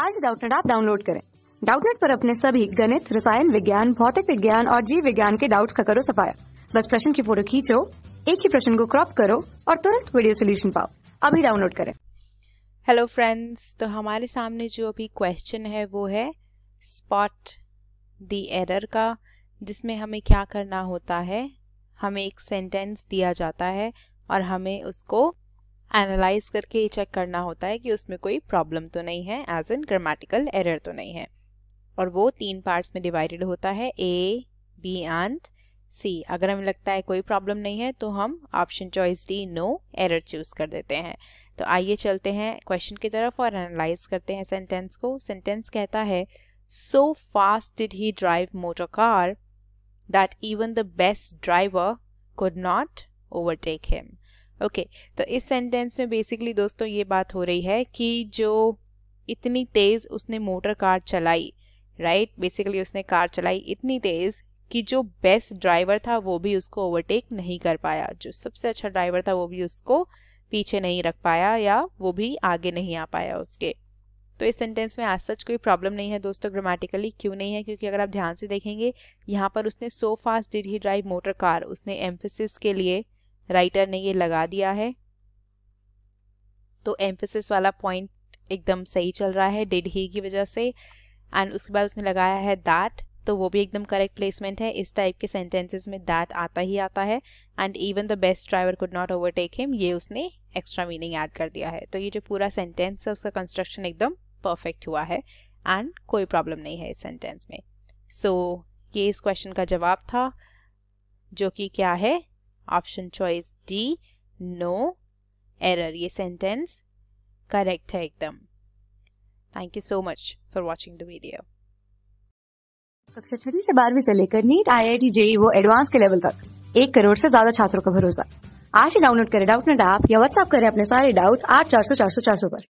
आज डाउटनेट आप डाउनलोड करें डाउटनेट पर अपने सभी गणित रसायन विज्ञान भौतिक विज्ञान और जीव विज्ञान के डाउट्स का करो सफाया बस प्रश्न की फोटो खींचो एक ही प्रश्न को क्रॉप करो और तुरंत वीडियो सोल्यूशन पाओ अभी डाउनलोड करें हेलो फ्रेंड्स तो हमारे सामने जो अभी क्वेश्चन है वो है स्पॉट द एरर का जिसमें हमें क्या करना होता है हमें एक सेंटेंस दिया जाता है और हमें उसको एनालाइज करके ये चेक करना होता है कि उसमें कोई प्रॉब्लम तो नहीं है एज इन ग्रामेटिकल एरर तो नहीं है और वो तीन पार्ट्स में डिवाइडेड होता है ए बी एंड सी अगर हमें लगता है कोई प्रॉब्लम नहीं है तो हम option choice D no error choose कर देते हैं तो आइए चलते हैं क्वेश्चन की तरफ और एनालाइज करते हैं सेंटेंस को सेंटेंस कहता है so fast did he drive motor car that even the best driver could not overtake him okay okay, तो इस सेंटेंस में बेसिकली दोस्तों ये बात हो रही है कि जो इतनी तेज़ उसने मोटर कार चलाई राइट right? बेसिकली उसने कार चलाई इतनी तेज़ कि जो बेस्ट ड्राइवर था वो भी उसको ओवरटेक नहीं कर पाया जो सबसे अच्छा ड्राइवर था वो भी उसको पीछे नहीं रख पाया या वो भी आगे नहीं आ पाया उसके तो इस सेंटेंस में आज सच कोई प्रॉब्लम नहीं है दोस्तों ग्रामेटिकली क्यों नहीं है क्योंकि अगर आप ध्यान से देखेंगे यहाँ पर उसने so fast did he drive motor car उसने एम्फेसिस के लिए राइटर ने ये लगा दिया है तो एम्फेसिस वाला पॉइंट एकदम सही चल रहा है डेड ही की वजह से एंड उसके बाद उसने लगाया है दैट तो वो भी एकदम करेक्ट प्लेसमेंट है इस टाइप के सेंटेंसेस में दैट आता ही आता है and even the best driver could not overtake him ये उसने एक्स्ट्रा मीनिंग ऐड कर दिया है तो ये जो पूरा सेंटेंस है उसका कंस्ट्रक्शन एकदम परफेक्ट हुआ है एंड कोई प्रॉब्लम नहीं है इस सेंटेंस में सो so, ये इस क्वेश्चन का जवाब था जो कि क्या है option choice D no error ये सेंटेंस करेक्ट है एकदम thank you so much for watching the video कक्षा छठी से बारहवीं से लेकर NEET I I T JEE वो एडवांस के लेवल तक एक करोड़ से ज्यादा छात्रों का भरोसा आज ही डाउनलोड करें डाउट नेट ऐप या व्हाट्सएप करें अपने सारे डाउट्स आठ चार सौ चार सौ चार सौ पर